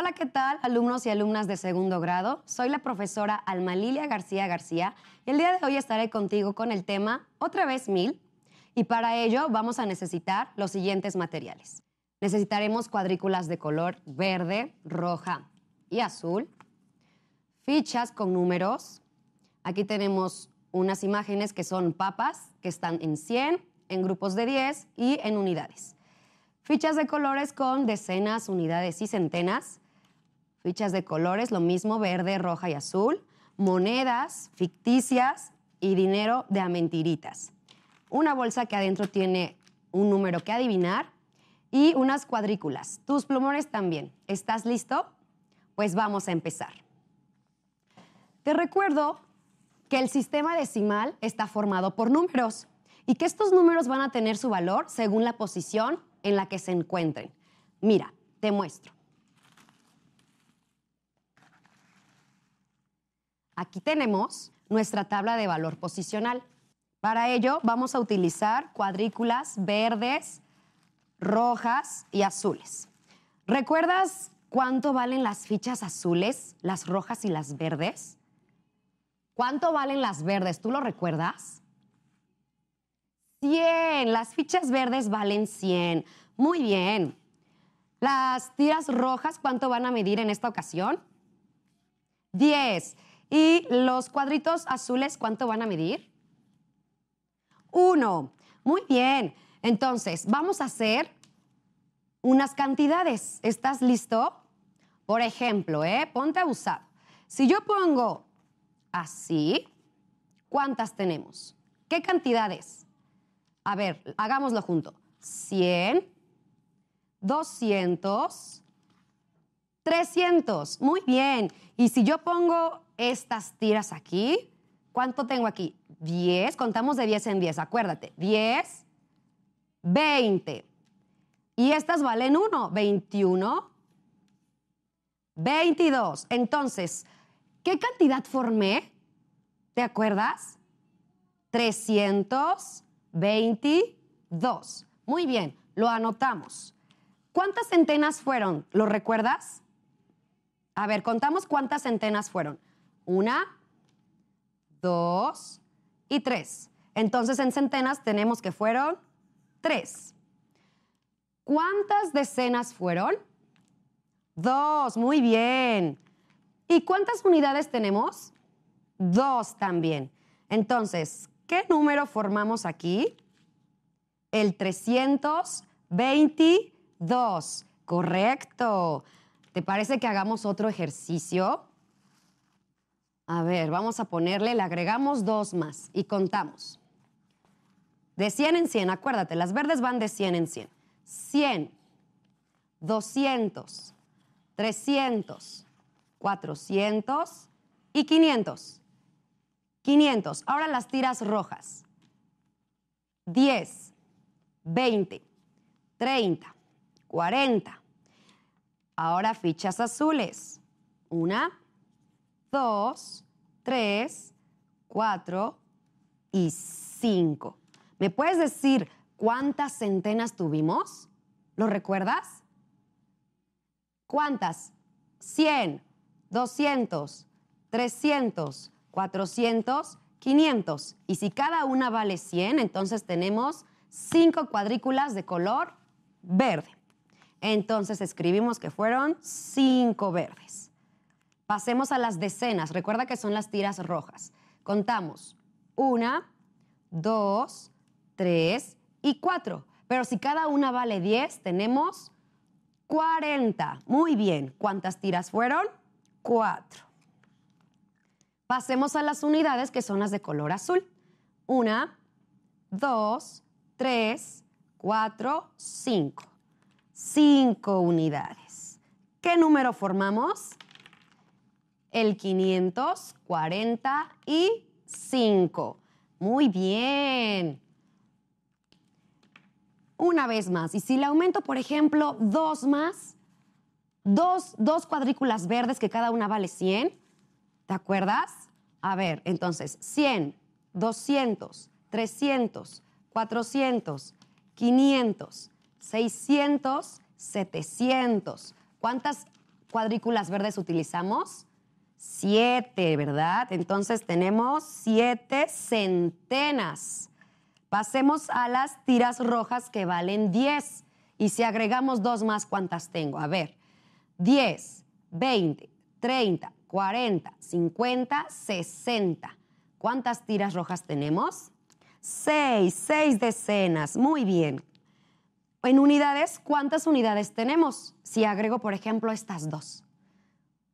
Hola, ¿qué tal, alumnos y alumnas de segundo grado? Soy la profesora Alma Lilia García García y el día de hoy estaré contigo con el tema Otra vez mil. Y para ello vamos a necesitar los siguientes materiales. Necesitaremos cuadrículas de color verde, roja y azul, fichas con números. Aquí tenemos unas imágenes que son papas, que están en 100, en grupos de 10 y en unidades. Fichas de colores con decenas, unidades y centenas fichas de colores, lo mismo verde, roja y azul, monedas ficticias y dinero de a mentiritas. Una bolsa que adentro tiene un número que adivinar y unas cuadrículas. Tus plumones también. ¿Estás listo? Pues vamos a empezar. Te recuerdo que el sistema decimal está formado por números y que estos números van a tener su valor según la posición en la que se encuentren. Mira, te muestro. Aquí tenemos nuestra tabla de valor posicional. Para ello vamos a utilizar cuadrículas verdes, rojas y azules. ¿Recuerdas cuánto valen las fichas azules, las rojas y las verdes? ¿Cuánto valen las verdes? ¿Tú lo recuerdas? 100. Las fichas verdes valen 100. Muy bien. Las tiras rojas, ¿cuánto van a medir en esta ocasión? 10. Y los cuadritos azules, ¿cuánto van a medir? Uno. Muy bien. Entonces, vamos a hacer unas cantidades. ¿Estás listo? Por ejemplo, ¿eh? ponte usar. Si yo pongo así, ¿cuántas tenemos? ¿Qué cantidades? A ver, hagámoslo junto. 100, 200, 300. Muy bien. Y si yo pongo estas tiras aquí. ¿Cuánto tengo aquí? 10. Contamos de 10 en 10, acuérdate. 10, 20. Y estas valen 1, 21, 22. Entonces, ¿qué cantidad formé? ¿Te acuerdas? 322. Muy bien, lo anotamos. ¿Cuántas centenas fueron? ¿Lo recuerdas? A ver, contamos cuántas centenas fueron. Una, dos y tres. Entonces en centenas tenemos que fueron tres. ¿Cuántas decenas fueron? Dos, muy bien. ¿Y cuántas unidades tenemos? Dos también. Entonces, ¿qué número formamos aquí? El 322. Correcto. ¿Te parece que hagamos otro ejercicio? A ver, vamos a ponerle, le agregamos dos más y contamos. De 100 en 100, acuérdate, las verdes van de 100 en 100. 100, 200, 300, 400 y 500. 500. Ahora las tiras rojas. 10, 20, 30, 40. Ahora fichas azules. Una, 2, 3, 4 y 5. ¿Me puedes decir cuántas centenas tuvimos? ¿Lo recuerdas? ¿Cuántas? 100, 200, 300, 400, 500. Y si cada una vale 100, entonces tenemos 5 cuadrículas de color verde. Entonces escribimos que fueron 5 verdes. Pasemos a las decenas. Recuerda que son las tiras rojas. Contamos. Una, dos, tres y cuatro. Pero si cada una vale 10, tenemos 40. Muy bien. ¿Cuántas tiras fueron? Cuatro. Pasemos a las unidades que son las de color azul. Una, dos, tres, cuatro, cinco. Cinco unidades. ¿Qué número formamos? el 545. Muy bien. Una vez más. Y si le aumento, por ejemplo, dos más, dos, cuadrículas verdes que cada una vale 100, ¿te acuerdas? A ver, entonces, 100, 200, 300, 400, 500, 600, 700. ¿Cuántas cuadrículas verdes utilizamos? Siete, ¿verdad? Entonces tenemos siete centenas. Pasemos a las tiras rojas que valen 10. Y si agregamos dos más, ¿cuántas tengo? A ver, 10, 20, 30, 40, 50, 60. ¿Cuántas tiras rojas tenemos? Seis, seis decenas. Muy bien. En unidades, ¿cuántas unidades tenemos? Si agrego, por ejemplo, estas dos.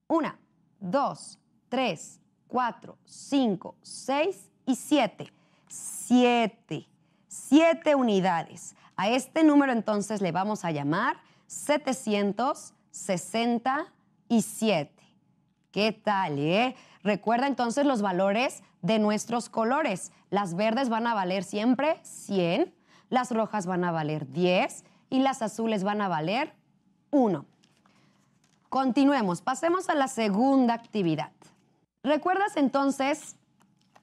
Una, 2, 3, 4, 5, 6 y 7. 7. 7 unidades. A este número entonces le vamos a llamar 767. ¿Qué tal, eh? Recuerda entonces los valores de nuestros colores. Las verdes van a valer siempre 100, las rojas van a valer 10 y las azules van a valer 1. Continuemos, pasemos a la segunda actividad. ¿Recuerdas entonces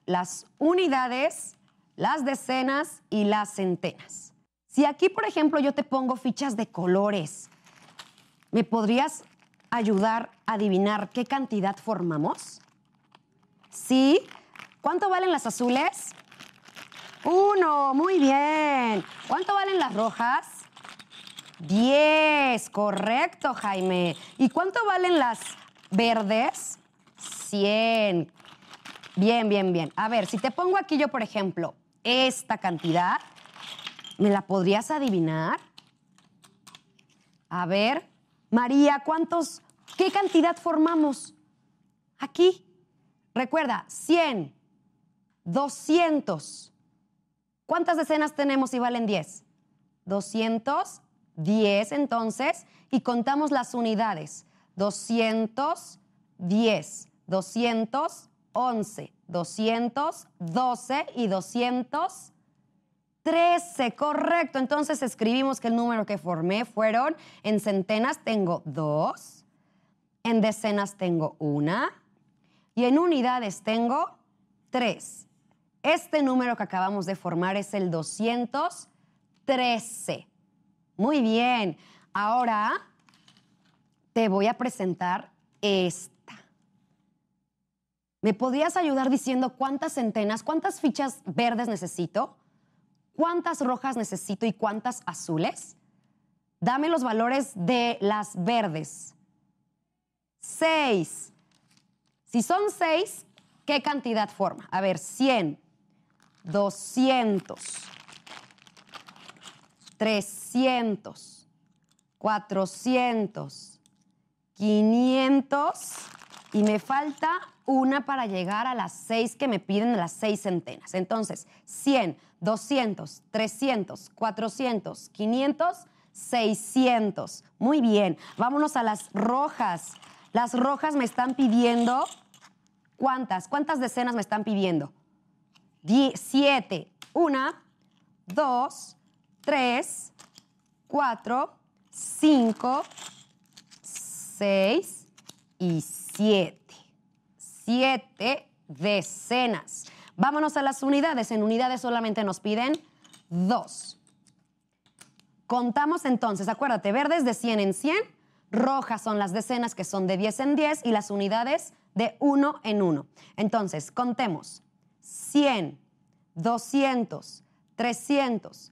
las unidades, las decenas y las centenas? Si aquí, por ejemplo, yo te pongo fichas de colores, ¿me podrías ayudar a adivinar qué cantidad formamos? Sí. ¿Cuánto valen las azules? Uno, muy bien. ¿Cuánto valen las rojas? 10, correcto, Jaime. ¿Y cuánto valen las verdes? 100. Bien, bien, bien. A ver, si te pongo aquí yo, por ejemplo, esta cantidad, ¿me la podrías adivinar? A ver, María, ¿cuántos, qué cantidad formamos? Aquí. Recuerda, 100, 200. ¿Cuántas decenas tenemos y valen 10? 200 10 entonces y contamos las unidades. 210, 211, 212 y 213. Correcto. Entonces escribimos que el número que formé fueron en centenas tengo 2, en decenas tengo 1 y en unidades tengo 3. Este número que acabamos de formar es el 213. Muy bien. Ahora te voy a presentar esta. ¿Me podrías ayudar diciendo cuántas centenas, cuántas fichas verdes necesito? ¿Cuántas rojas necesito y cuántas azules? Dame los valores de las verdes. Seis. Si son seis, ¿qué cantidad forma? A ver, 100, 200, 300, 400, 500 y me falta una para llegar a las seis que me piden las seis centenas. Entonces, 100, 200, 300, 400, 500, 600. Muy bien, vámonos a las rojas. Las rojas me están pidiendo, ¿cuántas? ¿Cuántas decenas me están pidiendo? siete. Una, dos, 3, 4, 5, 6 y 7. 7 decenas. Vámonos a las unidades. En unidades solamente nos piden 2. Contamos entonces, acuérdate, verdes de 100 en 100, rojas son las decenas que son de 10 en 10 y las unidades de 1 en 1. Entonces, contemos 100, 200, 300,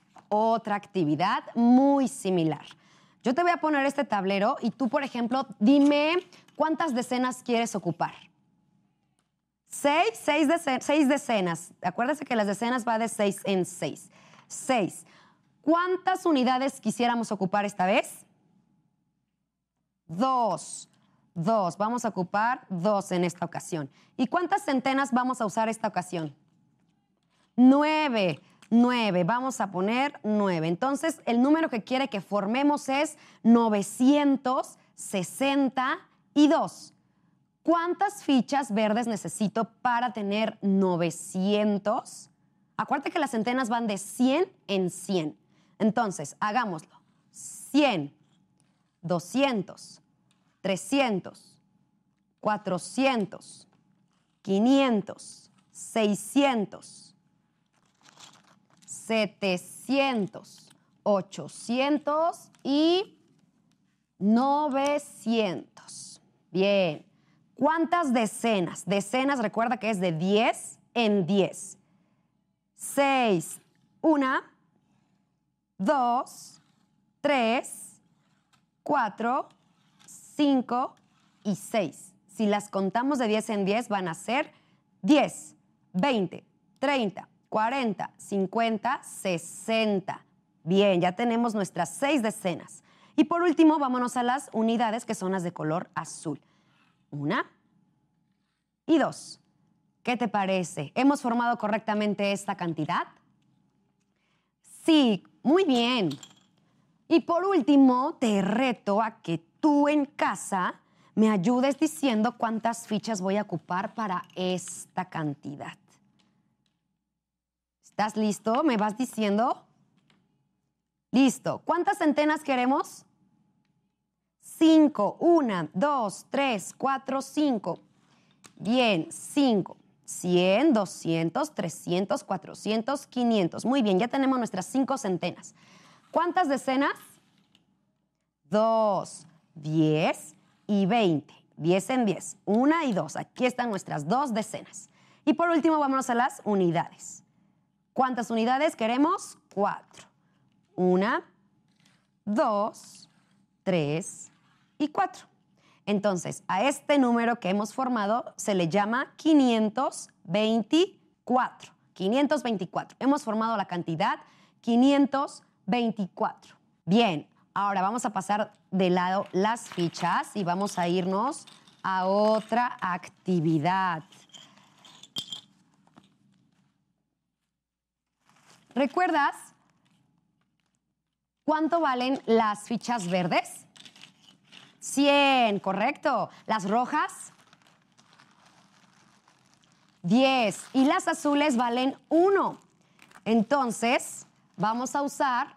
otra actividad muy similar. Yo te voy a poner este tablero y tú, por ejemplo, dime cuántas decenas quieres ocupar. Seis, seis, decenas. Acuérdese que las decenas va de seis en seis. Seis. ¿Cuántas unidades quisiéramos ocupar esta vez? Dos. Dos. Vamos a ocupar dos en esta ocasión. ¿Y cuántas centenas vamos a usar esta ocasión? Nueve. 9. Vamos a poner 9. Entonces, el número que quiere que formemos es 962. ¿Cuántas fichas verdes necesito para tener 900? Acuérdate que las centenas van de 100 en 100. Entonces, hagámoslo. 100, 200, 300, 400, 500, 600. 700, 800 y 900. Bien. ¿Cuántas decenas? Decenas, recuerda que es de 10 en 10. 6, 1, 2, 3, 4, 5 y 6. Si las contamos de 10 en 10 van a ser 10, 20, 30, 40, 50, 60. Bien, ya tenemos nuestras seis decenas. Y por último, vámonos a las unidades que son las de color azul. Una y dos. ¿Qué te parece? ¿Hemos formado correctamente esta cantidad? Sí, muy bien. Y por último, te reto a que tú en casa me ayudes diciendo cuántas fichas voy a ocupar para esta cantidad. ¿Estás listo? ¿Me vas diciendo? Listo. ¿Cuántas centenas queremos? 5 Una, 2 tres, cuatro, cinco. Bien, 5, 100, 200, 300, 400, 500. Muy bien, ya tenemos nuestras 5 centenas. ¿Cuántas decenas? 2 10 y 20. 10 en 10. Una y dos. Aquí están nuestras dos decenas. Y por último, vámonos a las unidades. ¿Cuántas unidades queremos? Cuatro. Una, dos, tres y cuatro. Entonces, a este número que hemos formado se le llama 524. 524. Hemos formado la cantidad 524. Bien, ahora vamos a pasar de lado las fichas y vamos a irnos a otra actividad. ¿Recuerdas cuánto valen las fichas verdes? 100, correcto. ¿Las rojas? 10. Y las azules valen 1. Entonces, vamos a usar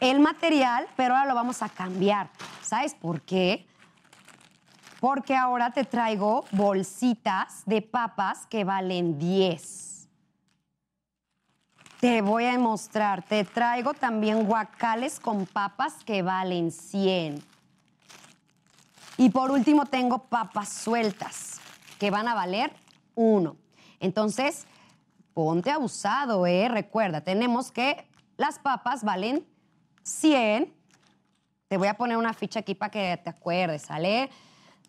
el material, pero ahora lo vamos a cambiar. ¿Sabes por qué? Porque ahora te traigo bolsitas de papas que valen 10. Te voy a mostrar. Te traigo también guacales con papas que valen 100. Y por último tengo papas sueltas que van a valer 1. Entonces, ponte abusado, ¿eh? Recuerda, tenemos que las papas valen 100. Te voy a poner una ficha aquí para que te acuerdes, ¿sale?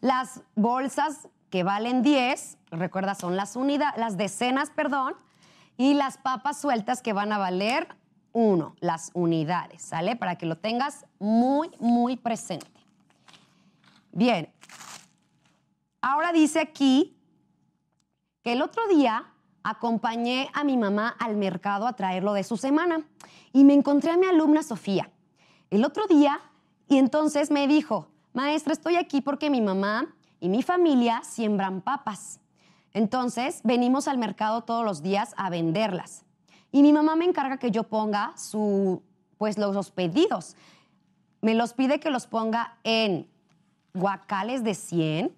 Las bolsas que valen 10, recuerda, son las unidades, las decenas, perdón, y las papas sueltas que van a valer uno, las unidades, ¿sale? Para que lo tengas muy, muy presente. Bien. Ahora dice aquí que el otro día acompañé a mi mamá al mercado a traerlo de su semana y me encontré a mi alumna Sofía el otro día y entonces me dijo, maestra, estoy aquí porque mi mamá y mi familia siembran papas entonces, venimos al mercado todos los días a venderlas. Y mi mamá me encarga que yo ponga pues los, pedidos. Me los pide que los ponga en guacales de 100,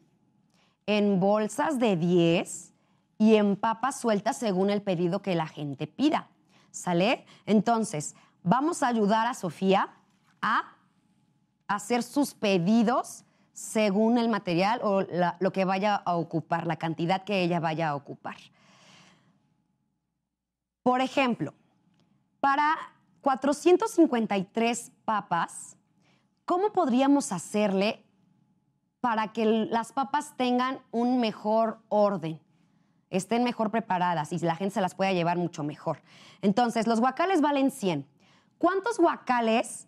en bolsas de 10 y en papas sueltas según el pedido que la gente pida. ¿Sale? Entonces, vamos a ayudar a Sofía a hacer sus pedidos según el material o lo que vaya a ocupar, la cantidad que ella vaya a ocupar. Por ejemplo, para 453 papas, ¿cómo podríamos hacerle para que las papas tengan un mejor orden? estén mejor preparadas y la gente se las pueda llevar mucho mejor. Entonces, los guacales valen 100. ¿Cuántos guacales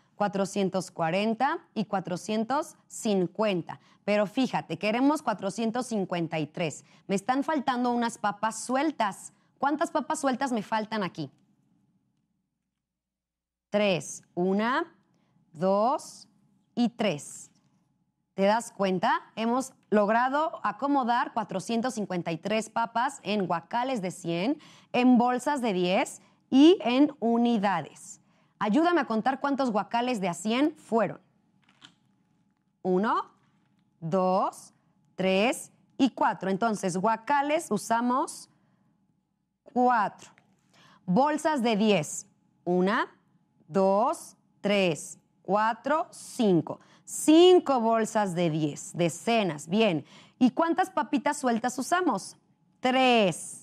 440 y 450. Pero fíjate, queremos 453. Me están faltando unas papas sueltas. ¿Cuántas papas sueltas me faltan aquí? Tres. Una, dos y tres. ¿Te das cuenta? Hemos logrado acomodar 453 papas en guacales de 100, en bolsas de 10 y en unidades. Ayúdame a contar cuántos guacales de a 100 fueron. Uno, dos, tres y cuatro. Entonces, guacales usamos cuatro. Bolsas de 10. Una, dos, tres, cuatro, cinco. Cinco bolsas de 10, decenas, bien. ¿Y cuántas papitas sueltas usamos? Tres.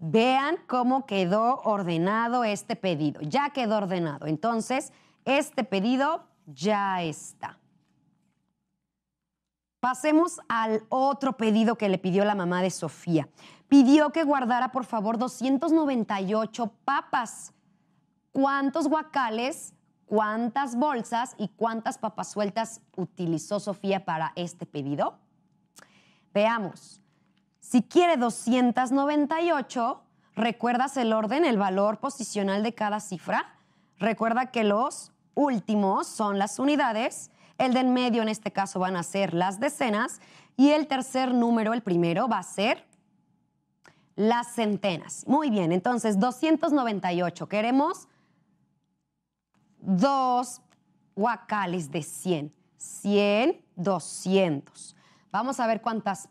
Vean cómo quedó ordenado este pedido. Ya quedó ordenado. Entonces, este pedido ya está. Pasemos al otro pedido que le pidió la mamá de Sofía. Pidió que guardara, por favor, 298 papas. ¿Cuántos guacales, cuántas bolsas y cuántas papas sueltas utilizó Sofía para este pedido? Veamos. Si quiere 298, ¿recuerdas el orden, el valor posicional de cada cifra? Recuerda que los últimos son las unidades, el de en medio en este caso van a ser las decenas y el tercer número, el primero, va a ser las centenas. Muy bien, entonces 298. Queremos dos guacales de 100. 100, 200. Vamos a ver cuántas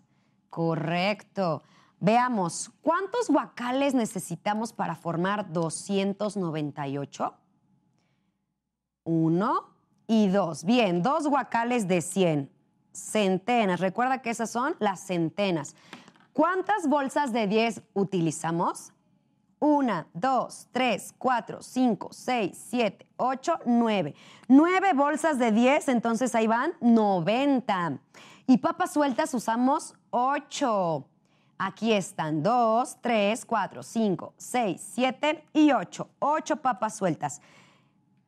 Correcto. Veamos, ¿cuántos guacales necesitamos para formar 298? Uno y dos. Bien, dos guacales de 100. Centenas. Recuerda que esas son las centenas. ¿Cuántas bolsas de 10 utilizamos? Una, dos, tres, cuatro, cinco, seis, siete, ocho, nueve. Nueve bolsas de 10, entonces ahí van 90. Y papas sueltas usamos 8. Aquí están 2, 3, 4, 5, 6, 7 y 8. 8 papas sueltas.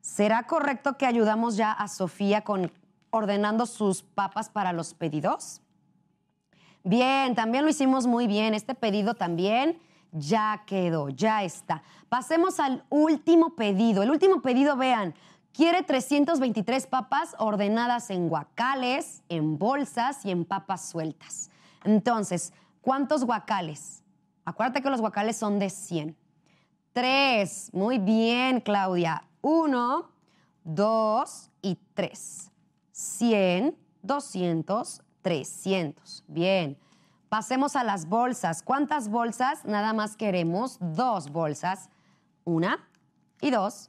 ¿Será correcto que ayudamos ya a Sofía con ordenando sus papas para los pedidos? Bien, también lo hicimos muy bien. Este pedido también ya quedó, ya está. Pasemos al último pedido. El último pedido, vean, Quiere 323 papas ordenadas en guacales, en bolsas y en papas sueltas. Entonces, ¿cuántos guacales? Acuérdate que los guacales son de 100. Tres. Muy bien, Claudia. Uno, dos y tres. 100, 200, 300. Bien. Pasemos a las bolsas. ¿Cuántas bolsas? Nada más queremos dos bolsas. Una y dos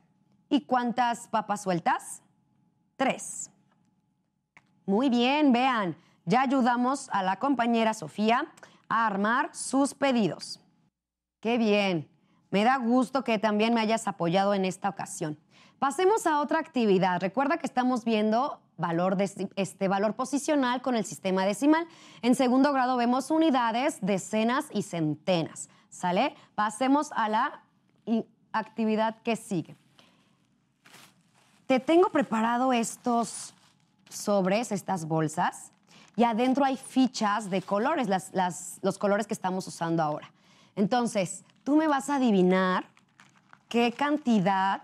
¿Y cuántas papas sueltas? Tres. Muy bien, vean, ya ayudamos a la compañera Sofía a armar sus pedidos. Qué bien, me da gusto que también me hayas apoyado en esta ocasión. Pasemos a otra actividad. Recuerda que estamos viendo valor, este, valor posicional con el sistema decimal. En segundo grado vemos unidades, decenas y centenas. ¿Sale? Pasemos a la actividad que sigue tengo preparado estos sobres, estas bolsas, y adentro hay fichas de colores, los colores que estamos usando ahora. Entonces, tú me vas a adivinar qué cantidad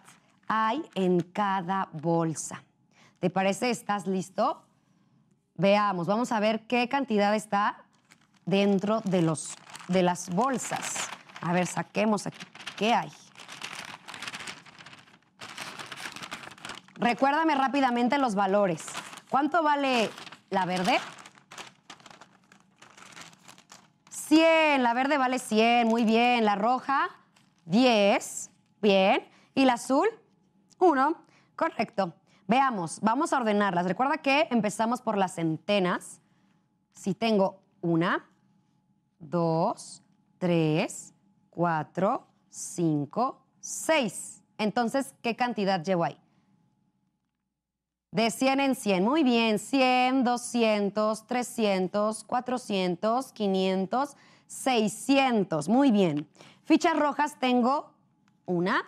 hay en cada bolsa. ¿Te parece? ¿Estás listo? Veamos, vamos a ver qué cantidad está dentro de, los, de las bolsas. A ver, saquemos aquí. ¿Qué hay? Recuérdame rápidamente los valores. ¿Cuánto vale la verde? 100, la verde vale 100, muy bien. La roja, 10, bien. Y la azul, 1, correcto. Veamos, vamos a ordenarlas. Recuerda que empezamos por las centenas. Si tengo una, 2, 3, 4, 5, 6. Entonces, ¿qué cantidad llevo ahí? De 100 en 100, muy bien, 100, 200, 300, 400, 500, 600, muy bien. Fichas rojas tengo una,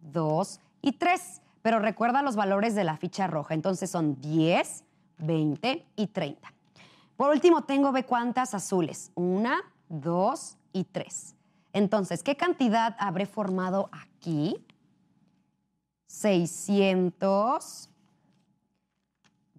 dos y tres, pero recuerda los valores de la ficha roja, entonces son 10, 20 y 30. Por último, tengo ve cuántas azules, una, dos y tres. Entonces, ¿qué cantidad habré formado aquí? 600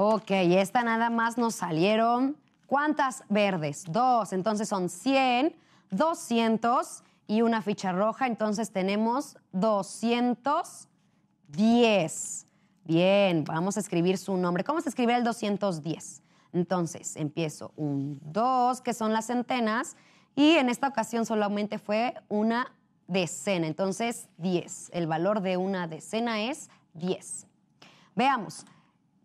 Ok, esta nada más nos salieron. ¿Cuántas verdes? Dos. Entonces son 100, 200 y una ficha roja. Entonces tenemos 210. Bien, vamos a escribir su nombre. ¿Cómo se escribe el 210? Entonces empiezo un 2, que son las centenas, y en esta ocasión solamente fue una decena. Entonces 10. El valor de una decena es 10. Veamos.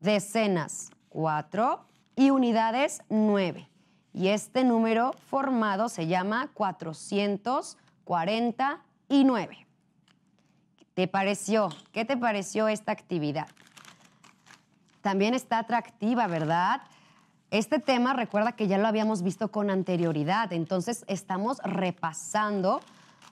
decenas, 4 y unidades, 9. Y este número formado se llama 449. ¿Te pareció? ¿Qué te pareció esta actividad? También está atractiva, ¿verdad? Este tema recuerda que ya lo habíamos visto con anterioridad, entonces estamos repasando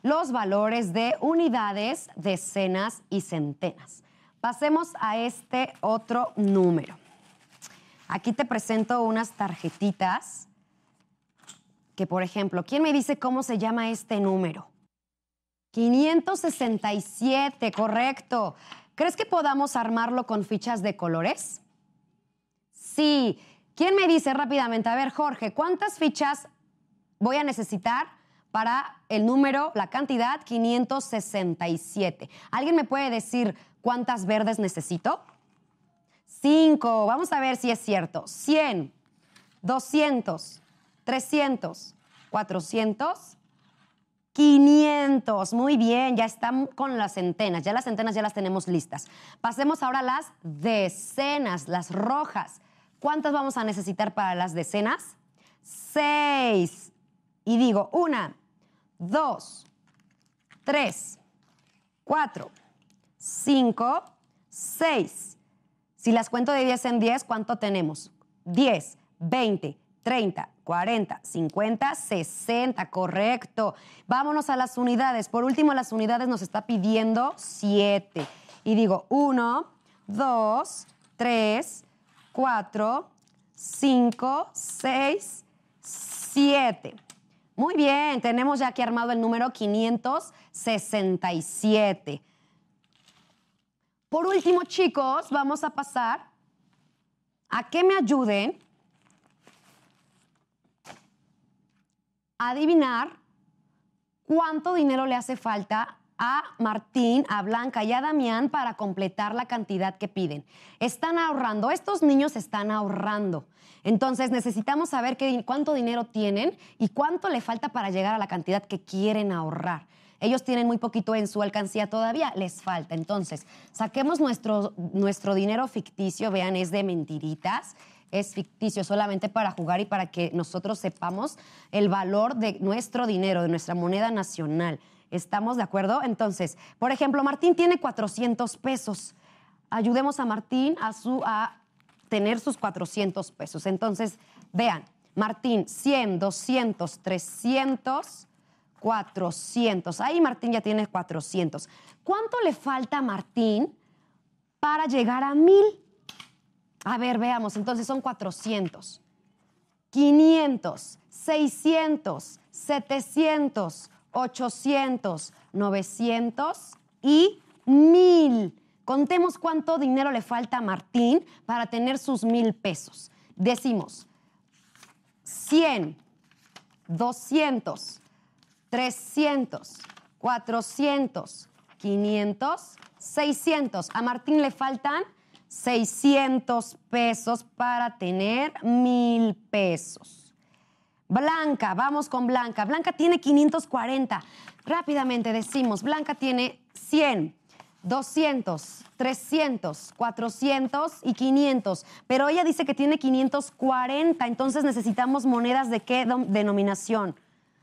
los valores de unidades, decenas y centenas. Pasemos a este otro número. Aquí te presento unas tarjetitas que, por ejemplo, ¿quién me dice cómo se llama este número? 567, correcto. ¿Crees que podamos armarlo con fichas de colores? Sí. ¿Quién me dice rápidamente? A ver, Jorge, ¿cuántas fichas voy a necesitar para el número, la cantidad 567? ¿Alguien me puede decir ¿Cuántas verdes necesito? Cinco. Vamos a ver si es cierto. Cien, doscientos, trescientos, cuatrocientos, 500. Muy bien, ya están con las centenas. Ya las centenas ya las tenemos listas. Pasemos ahora a las decenas, las rojas. ¿Cuántas vamos a necesitar para las decenas? Seis. Y digo, una, dos, tres, cuatro. 5, 6. Si las cuento de 10 en 10, ¿cuánto tenemos? 10, 20, 30, 40, 50, 60, correcto. Vámonos a las unidades. Por último, las unidades nos está pidiendo 7. Y digo 1, 2, 3, 4, 5, 6, 7. Muy bien, tenemos ya aquí armado el número 567. Por último, chicos, vamos a pasar a que me ayuden a adivinar cuánto dinero le hace falta a Martín, a Blanca y a Damián para completar la cantidad que piden. Están ahorrando, estos niños están ahorrando. Entonces necesitamos saber cuánto dinero tienen y cuánto le falta para llegar a la cantidad que quieren ahorrar. Ellos tienen muy poquito en su alcancía todavía, les falta. Entonces, saquemos nuestro, nuestro dinero ficticio, vean, es de mentiritas es ficticio, solamente para jugar y para que nosotros sepamos el valor de nuestro dinero, de nuestra moneda nacional. ¿Estamos de acuerdo? Entonces, por ejemplo, Martín tiene 400 pesos. Ayudemos a Martín a, su, a tener sus 400 pesos. Entonces, vean, Martín, 100, 200, 300, 400. Ahí Martín ya tiene 400. ¿Cuánto le falta a Martín para llegar a 1000? A ver, veamos. Entonces son 400, 500, 600, 700, 800, 900 y 1000. Contemos cuánto dinero le falta a Martín para tener sus 1000 pesos. Decimos 100, 200, 300, 400, 500, 600. A Martín le faltan 600 pesos para tener mil pesos. Blanca, vamos con Blanca. Blanca tiene 540. Rápidamente decimos, Blanca tiene 100, 200, 300, 400 y 500. Pero ella dice que tiene 540, entonces necesitamos monedas de qué denominación.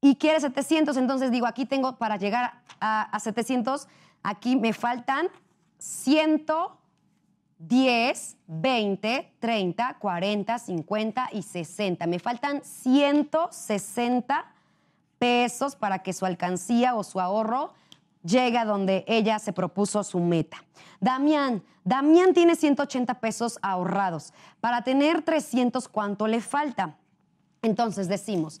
y quiere 700, entonces digo, aquí tengo para llegar a, 700, aquí me faltan 110, 20, 30, 40, 50 y 60. Me faltan 160 pesos para que su alcancía o su ahorro llegue a donde ella se propuso su meta. Damián, Damián tiene 180 pesos ahorrados. Para tener 300, ¿cuánto le falta? Entonces decimos,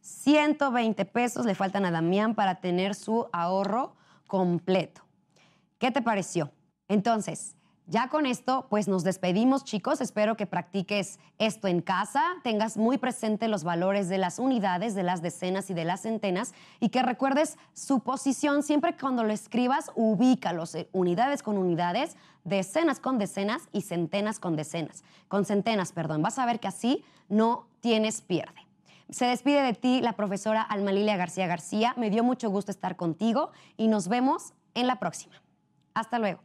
120 pesos le faltan a Damián para tener su ahorro completo. ¿Qué te pareció? Entonces, ya con esto, pues nos despedimos, chicos. Espero que practiques esto en casa, tengas muy presente los valores de las unidades, de las decenas y de las centenas, y que recuerdes su posición. Siempre cuando lo escribas, ubícalos. Eh, unidades con unidades, decenas con decenas y centenas con decenas. Con centenas, perdón. Vas a ver que así no tienes pierde. Se despide de ti la profesora Almalilia García García. Me dio mucho gusto estar contigo y nos vemos en la próxima. Hasta luego.